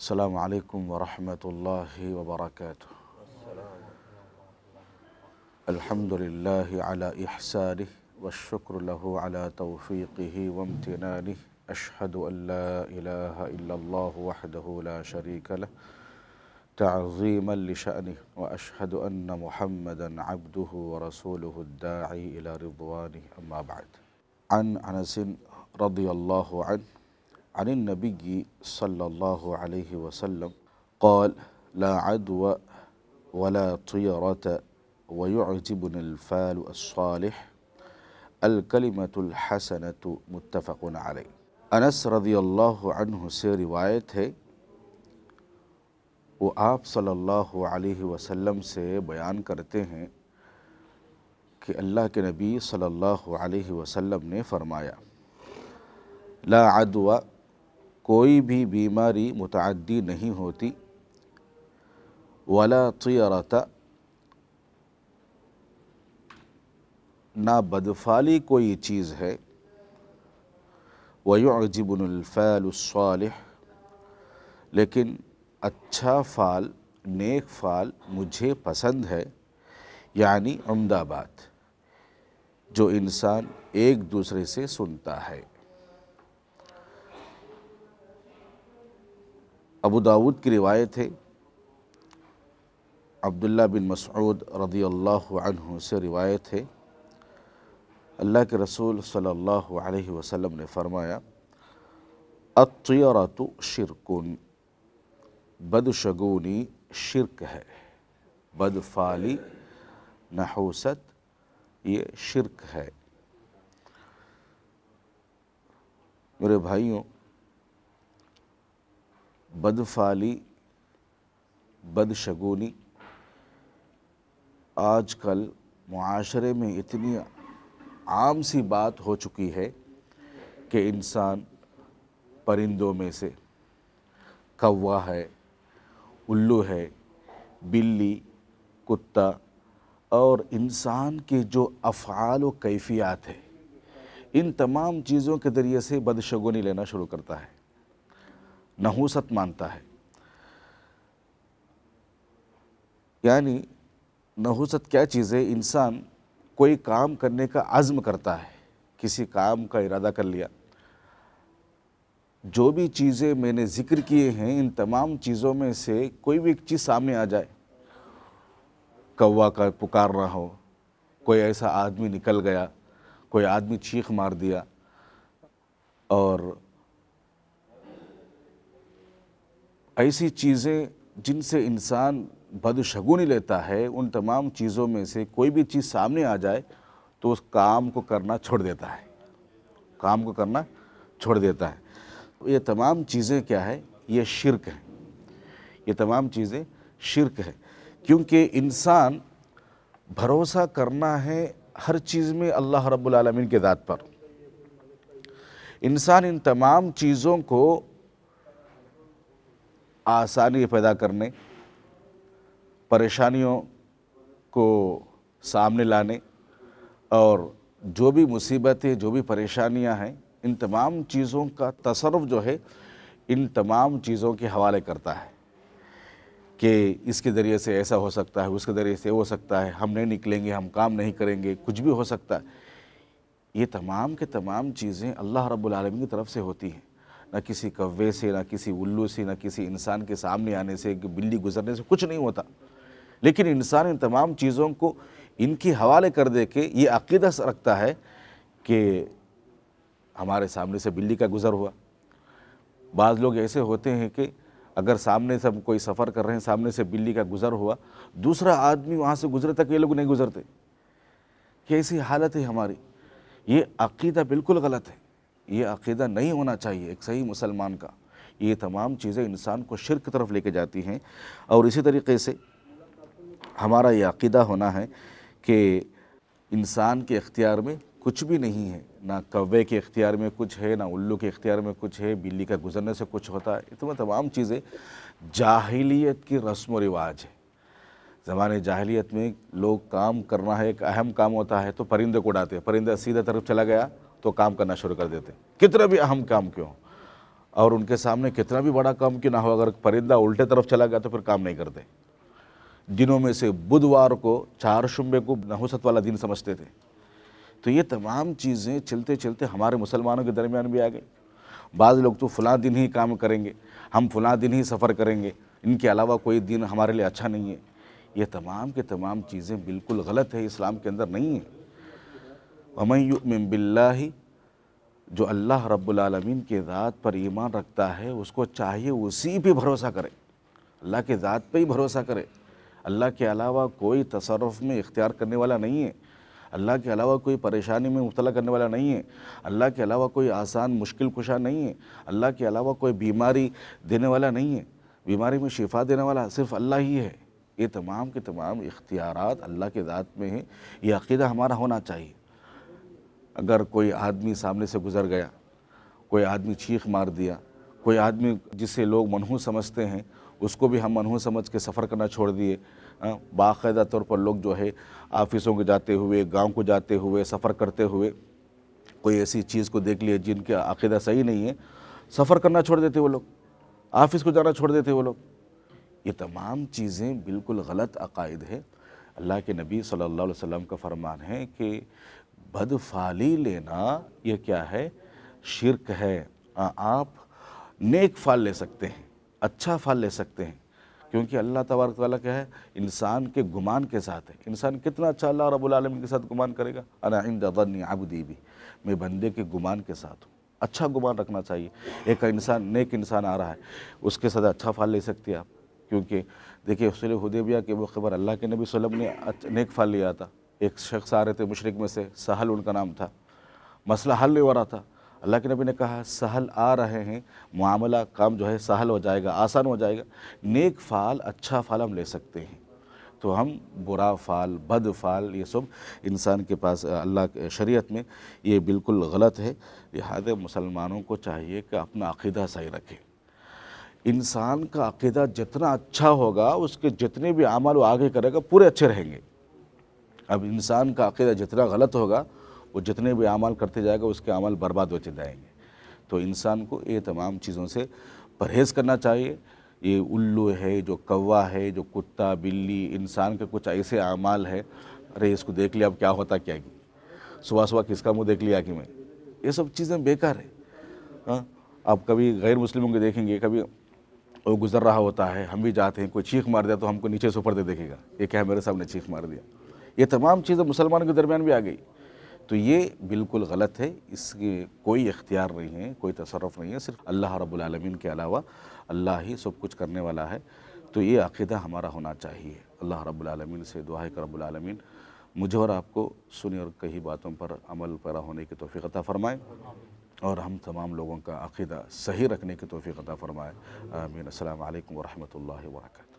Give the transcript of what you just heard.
السلام عليكم ورحمة الله وبركاته الحمد لله على إحسانه والشكر له على توفيقه وامتنانه أشهد أن لا إله إلا الله وحده لا شريك له تعظيما لشأنه وأشهد أن محمدا عبده ورسوله الداعي إلى رضوانه أما بعد عن أنس رضي الله عنه عن النبي صلى الله عليه وسلم قال لا عدوى ولا طيرة ويعجبني الفال الصالح الكلمة الحسنة متفق عليه انس رضي الله عنه سے روایت وآب صلى الله عليه وسلم سے بیان کرتے ہیں کہ اللہ کے نبی صلی اللہ وسلم نے لا عدوہ कोई भी बीमारी मुतदी नहीं होती वला तयरता ना बदफाली कोई चीज़ है वयुजिबनफ़ैलसाल लेकिन अच्छा फ़ाल नेक फ़ाल मुझे पसंद है यानी अमदाबाद जो इंसान एक दूसरे से सुनता है अबू दाऊद की रिवायत है अब्दुल्ला बिन मसूद रदी अल्लाह से रिवायत है अल्लाह के रसूल सल्लल्लाहु अलैहि वसल्लम ने फरमाया अतरत शिरकुन बदशगुनी शिरक है बदफाली नहूसत ये शिरक है मेरे भाइयों बदफाली बदशगोली आजकल माशरे में इतनी आम सी बात हो चुकी है कि इंसान परिंदों में से कौवा है उल्लू है बिल्ली कुत्ता और इंसान के जो अफ़ाल कैफियात है इन तमाम चीज़ों के ज़रिए से बदशगुनी लेना शुरू करता है नहूसत मानता है यानी नहूसत क्या चीज़ है इंसान कोई काम करने का आज़म करता है किसी काम का इरादा कर लिया जो भी चीज़ें मैंने जिक्र किए हैं इन तमाम चीज़ों में से कोई भी एक चीज़ सामने आ जाए कौवा का पुकार रहा हो कोई ऐसा आदमी निकल गया कोई आदमी चीख मार दिया और ऐसी चीज़ें जिनसे इंसान बदशगुनी लेता है उन तमाम चीज़ों में से कोई भी चीज़ सामने आ जाए तो उस काम को करना छोड़ देता है काम को करना छोड़ देता है ये तमाम चीज़ें क्या है ये शिरक है ये तमाम चीज़ें शिरक है क्योंकि इंसान भरोसा करना है हर चीज़ में अल्लाह रब्बुल रबालमीन के दात पर इंसान इन तमाम चीज़ों को आसानी पैदा करने परेशानियों को सामने लाने और जो भी मुसीबतें जो भी परेशानियां हैं इन तमाम चीज़ों का तसरफ जो है इन तमाम चीज़ों के हवाले करता है कि इसके ज़रिए से ऐसा हो सकता है उसके ज़रिए से हो सकता है हम नहीं निकलेंगे हम काम नहीं करेंगे कुछ भी हो सकता है ये तमाम के तमाम चीज़ें अल्लाह रब्बुल रबालमीन की तरफ से होती हैं ना किसी कव्वे से ना किसी उल्लू से ना किसी इंसान के सामने आने से बिल्ली गुजरने से कुछ नहीं होता लेकिन इंसान इन तमाम चीज़ों को इनके हवाले कर दे के ये अकीदा रखता है कि हमारे सामने से बिल्ली का गुज़र हुआ बाज़ लोग ऐसे होते हैं कि अगर सामने से हम कोई सफ़र कर रहे हैं सामने से बिल्ली का गुज़र हुआ दूसरा आदमी वहाँ से गुजरे तक ये लोग नहीं गुज़रते कैसी हालत है हमारी ये अकीदा बिल्कुल गलत है ये अकीदा नहीं होना चाहिए एक सही मुसलमान का ये तमाम चीज़ें इंसान को शिर की तरफ लेके जाती हैं और इसी तरीके से हमारा ये अकीदा होना है कि इंसान के अख्तियार में कुछ भी नहीं है ना कौवे के अख्तियार में कुछ है ना उल्लू के अख्तियार में कुछ है बिल्ली का गुजरने से कुछ होता है तो वह तमाम चीज़ें जाहिलियत की रस्म व रिवाज है ज़माने जाहिलियत में लोग काम करना है एक अहम काम होता है तो परिंदे को उड़ाते हैं परिंदा सीधा तरफ चला गया तो काम करना शुरू कर देते कितना भी अहम काम क्यों और उनके सामने कितना भी बड़ा काम क्यों ना हो अगर परिंदा उल्टे तरफ चला गया तो फिर काम नहीं करते दिनों में से बुधवार को चार शुम्बे को नहुसत वाला दिन समझते थे तो ये तमाम चीज़ें चलते चलते हमारे मुसलमानों के दरमियान भी आ गई बाज़ लोग तो फ़लाँ दिन ही काम करेंगे हम फ़लाँ दिन ही सफ़र करेंगे इनके अलावा कोई दिन हमारे लिए अच्छा नहीं है ये तमाम के तमाम चीज़ें बिल्कुल गलत है इस्लाम के अंदर नहीं है वमन बिल्ला जो अल्लाह रब्लमीन के ज़ात पर ईमान रखता है उसको चाहिए उसी पर भरोसा करे अल्लाह के ज़ात पर ही भरोसा करे अल्लाह के अलावा कोई तसरफ़ में इख्तियार करने वाला नहीं है अल्लाह के अलावा कोई परेशानी में मुबला करने वाला नहीं है अल्लाह के अलावा कोई आसान मुश्किल कुशा नहीं है अल्लाह के अलावा कोई बीमारी देने वाला नहीं है बीमारी में शिफा देने वाला सिर्फ अल्लाह ही है ये तमाम के तमाम इख्तियार अल्लाह के ज़ात में है ये अकीदा हमारा होना चाहिए अगर कोई आदमी सामने से गुजर गया कोई आदमी चीख मार दिया कोई आदमी जिसे लोग मनहू समझते हैं उसको भी हम मनहू समझ के सफ़र करना छोड़ दिए बायदा तौर पर लोग जो है ऑफिसों को जाते हुए गांव को जाते हुए सफ़र करते हुए कोई ऐसी चीज़ को देख लिए जिनके अकैदा सही नहीं है सफ़र करना छोड़ देते वो लोग ऑफिस को जाना छोड़ देते वो लोग ये तमाम चीज़ें बिल्कुल गलत अकायद है अल्लाह के नबी सल्लल्लाहु अलैहि वसल्लम का फरमान है कि बदफाली लेना ये क्या है शिरक है आप नेक फाल ले सकते हैं अच्छा फाल ले सकते हैं क्योंकि अल्लाह तबारक वाली क्या है इंसान के गुमान के साथ है इंसान कितना अच्छा अल्लाह रबालमीन के साथ गुमान करेगा अनाइन आबदी भी मैं बंदे के गुमान के साथ हूँ अच्छा गुमान रखना चाहिए एक इंसान नेक इंसान आ रहा है उसके साथ अच्छा फाल ले सकते हैं आप क्योंकि देखिए सुलह हुदेबिया वो खबर अल्लाह के नबी वसलम ने नेक फाल लिया था एक शख्स आ रहे थे मशरक में से सहल उनका नाम था मसला हल नहीं हो रहा था अल्लाह के नबी ने कहा सहल आ रहे हैं मामला काम जो है सहल हो जाएगा आसान हो जाएगा नेक फ़ाल अच्छा फ़ाल हम ले सकते हैं तो हम बुरा फ़ाल बद फ़ाल ये सब इंसान के पास अल्लाह के शरीयत में ये बिल्कुल गलत है लिहाजा मुसलमानों को चाहिए कि अपना अकीदा सही रखें इंसान का अकीदा जितना अच्छा होगा उसके जितने भी अमल वो आगे करेगा पूरे अच्छे रहेंगे अब इंसान का अकीदा जितना गलत होगा वो जितने भी अमाल करते जाएगा उसके अमाल बर्बाद होते जाएंगे तो इंसान को ये तमाम चीज़ों से परहेज़ करना चाहिए ये उल्लू है जो कौवा है जो कुत्ता बिल्ली इंसान के कुछ ऐसे अमाल है अरे इसको देख लिया अब क्या होता क्या कि सुबह सुबह किसका मुँह देख लिया कि मैं ये सब चीज़ें बेकार है हाँ आप कभी गैर मुस्लिमों को देखेंगे कभी वो गुजर रहा होता है हम भी जाते हैं कोई चीख मार दिया तो हमको नीचे से ऊपर दे देखेगा ये क्या मेरे साहब ने चीख मार दिया ये तमाम चीज़ें मुसलमान के दरमियान भी आ गई तो ये बिल्कुल गलत है इसके कोई इख्तियार नहीं है कोई तसरफ नहीं है सिर्फ अल्लाह रबालमीन के अलावा अल्लाह ही सब कुछ करने वाला है तो ये अकीदा हमारा होना चाहिए अल्लाह रबालमीन से दुआ है रबालमीन मुझे और आपको सुनी और कही बातों पर अमल पैरा होने की तोफ़ीक़ता फ़रमाएँ और हम तमाम लोगों का अकीदा सही रखने की तोफ़ीक़ता फ़रमाएँ आमीन अल्लाम वरहमल वर्क